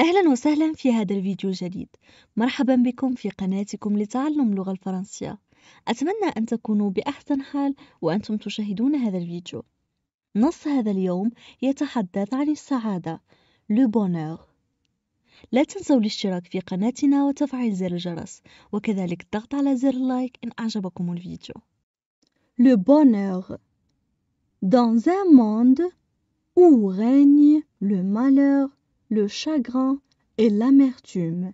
أهلا وسهلا في هذا الفيديو الجديد مرحبا بكم في قناتكم لتعلم اللغة الفرنسية أتمنى أن تكونوا بأحسن حال وأنتم تشاهدون هذا الفيديو نص هذا اليوم يتحدث عن السعادة لو بونور لا تنسوا الاشتراك في قناتنا وتفعيل زر الجرس وكذلك الضغط على زر اللايك إن أعجبكم الفيديو لو بونور dans un monde où règne le malheur le chagrin et l'amertume.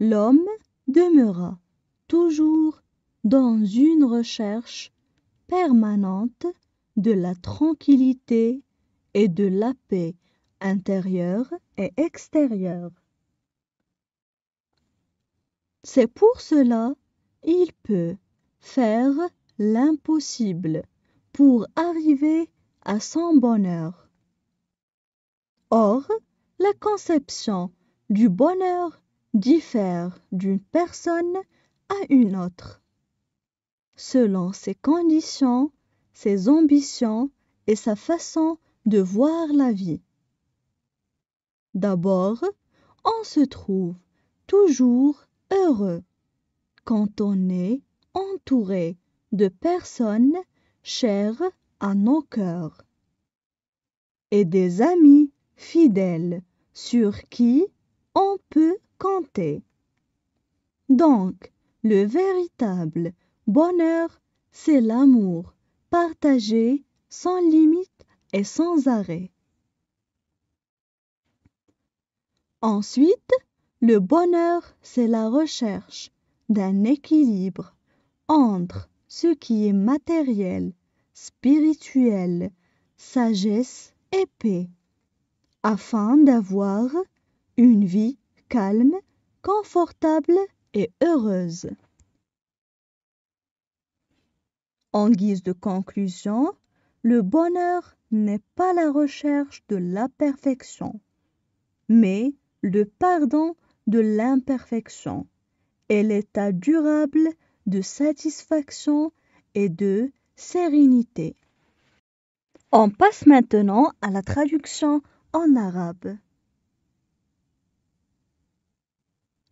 L'homme demeura toujours dans une recherche permanente de la tranquillité et de la paix intérieure et extérieure. C'est pour cela il peut faire l'impossible pour arriver à son bonheur. Or, la conception du bonheur diffère d'une personne à une autre. Selon ses conditions, ses ambitions et sa façon de voir la vie. D'abord, on se trouve toujours heureux quand on est entouré de personnes chères à nos cœurs et des amis fidèles sur qui on peut compter. Donc, le véritable bonheur, c'est l'amour partagé sans limite et sans arrêt. Ensuite, le bonheur, c'est la recherche d'un équilibre entre ce qui est matériel, spirituel, sagesse et paix afin d'avoir une vie calme, confortable et heureuse. En guise de conclusion, le bonheur n'est pas la recherche de la perfection, mais le pardon de l'imperfection et l'état durable de satisfaction et de sérénité. On passe maintenant à la traduction en arabe.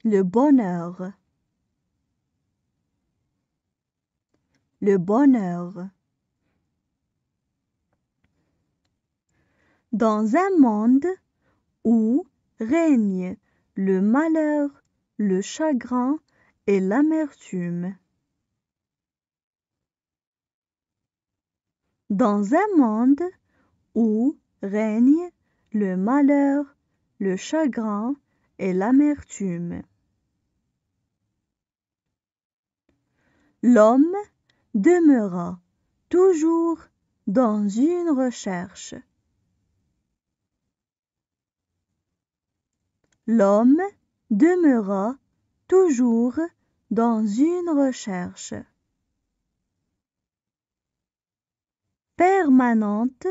Le bonheur. Le bonheur. Dans un monde où règne le malheur, le chagrin et l'amertume. Dans un monde où règne le malheur, le chagrin et l'amertume. L'homme demeura toujours dans une recherche. L'homme demeura toujours dans une recherche permanente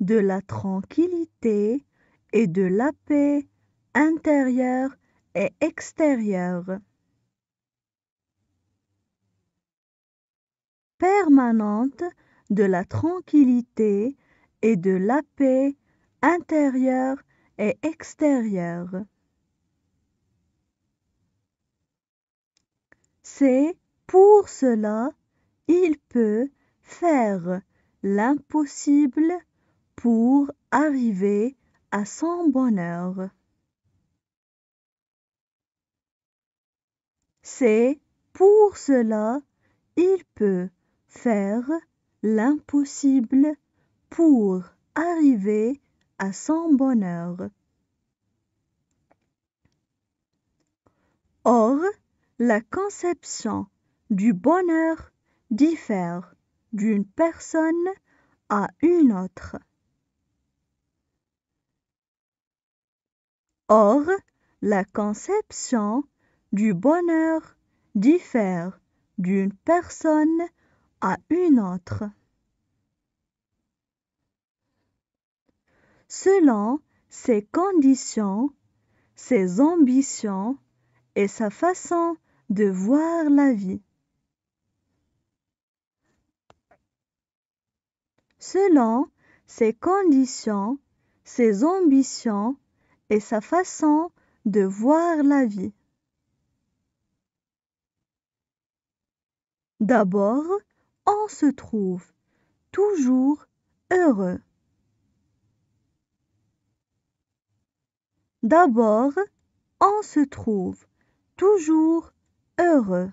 de la tranquillité et de la paix intérieure et extérieure. Permanente de la tranquillité et de la paix intérieure et extérieure. C'est pour cela il peut faire l'impossible pour arriver à son bonheur. C'est pour cela il peut faire l'impossible pour arriver à son bonheur. Or, la conception du bonheur diffère d'une personne à une autre. Or, la conception du bonheur diffère d'une personne à une autre. Selon ses conditions, ses ambitions et sa façon de voir la vie. Selon ses conditions, ses ambitions et sa façon de voir la vie. D'abord, on se trouve toujours heureux. D'abord, on se trouve toujours heureux.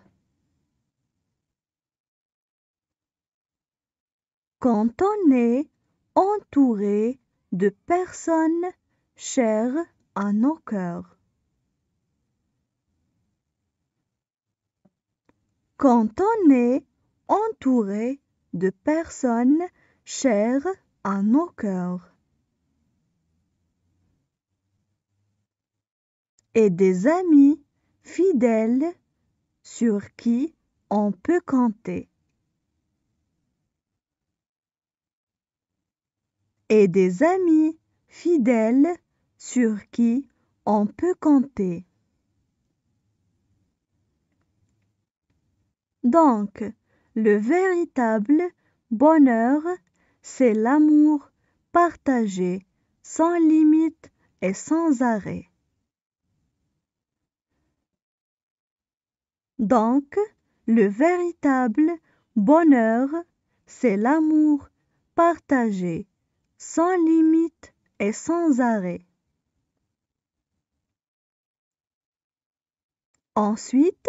Quand on est entouré de personnes chers à nos cœurs. Quand on est entouré de personnes chères à nos cœurs et des amis fidèles sur qui on peut compter. et des amis fidèles sur qui on peut compter. Donc, le véritable bonheur, c'est l'amour partagé, sans limite et sans arrêt. Donc, le véritable bonheur, c'est l'amour partagé, sans limite et sans arrêt. Ensuite,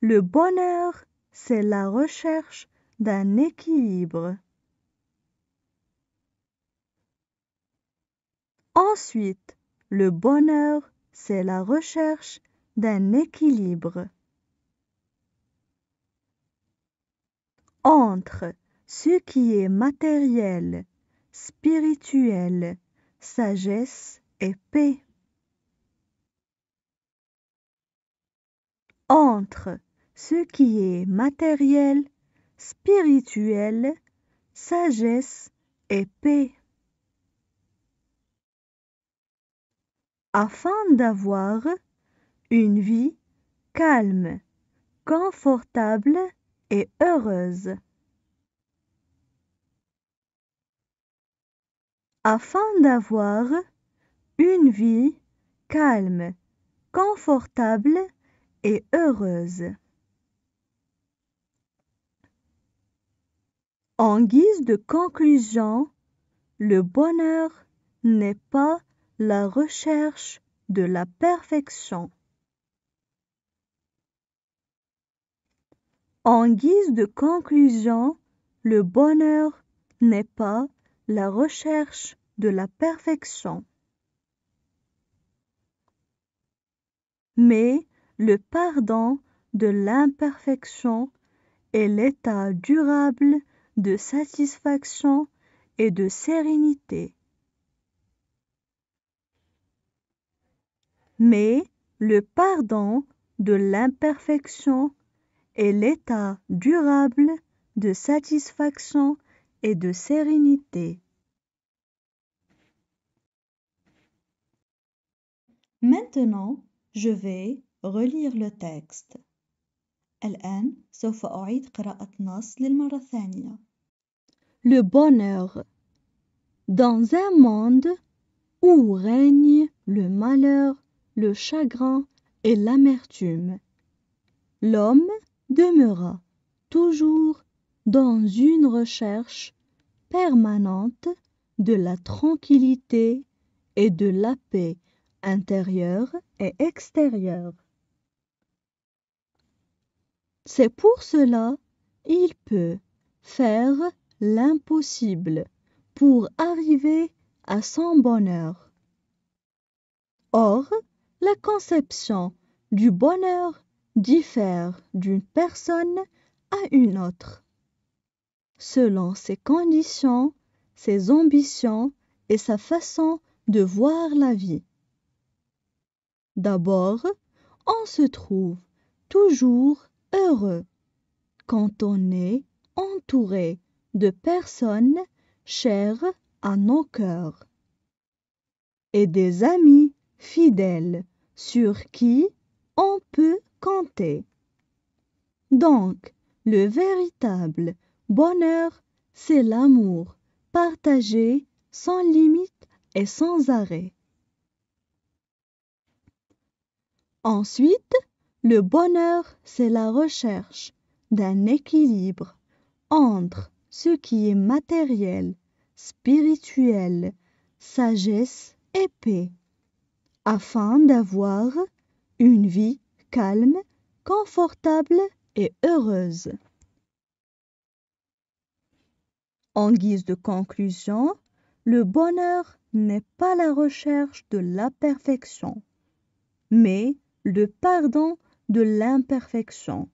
le bonheur, c'est la recherche d'un équilibre. Ensuite, le bonheur, c'est la recherche d'un équilibre. Entre ce qui est matériel, spirituel, sagesse et paix. entre ce qui est matériel, spirituel, sagesse et paix. Afin d'avoir une vie calme, confortable et heureuse. Afin d'avoir une vie calme, confortable heureuse. En guise de conclusion, le bonheur n'est pas la recherche de la perfection. En guise de conclusion, le bonheur n'est pas la recherche de la perfection, mais le pardon de l'imperfection est l'état durable de satisfaction et de sérénité. Mais le pardon de l'imperfection est l'état durable de satisfaction et de sérénité. Maintenant, je vais relire le texte. Le bonheur. Dans un monde où règne le malheur, le chagrin et l'amertume, l'homme demeura toujours dans une recherche permanente de la tranquillité et de la paix intérieure et extérieure. C'est pour cela il peut faire l'impossible pour arriver à son bonheur. Or, la conception du bonheur diffère d'une personne à une autre. Selon ses conditions, ses ambitions et sa façon de voir la vie. D'abord, on se trouve toujours heureux quand on est entouré de personnes chères à nos cœurs et des amis fidèles sur qui on peut compter. Donc, le véritable bonheur, c'est l'amour partagé sans limite et sans arrêt. Ensuite, le bonheur, c'est la recherche d'un équilibre entre ce qui est matériel, spirituel, sagesse et paix, afin d'avoir une vie calme, confortable et heureuse. En guise de conclusion, le bonheur n'est pas la recherche de la perfection, mais le pardon de l'imperfection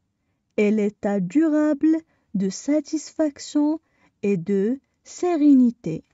et l'état durable de satisfaction et de sérénité.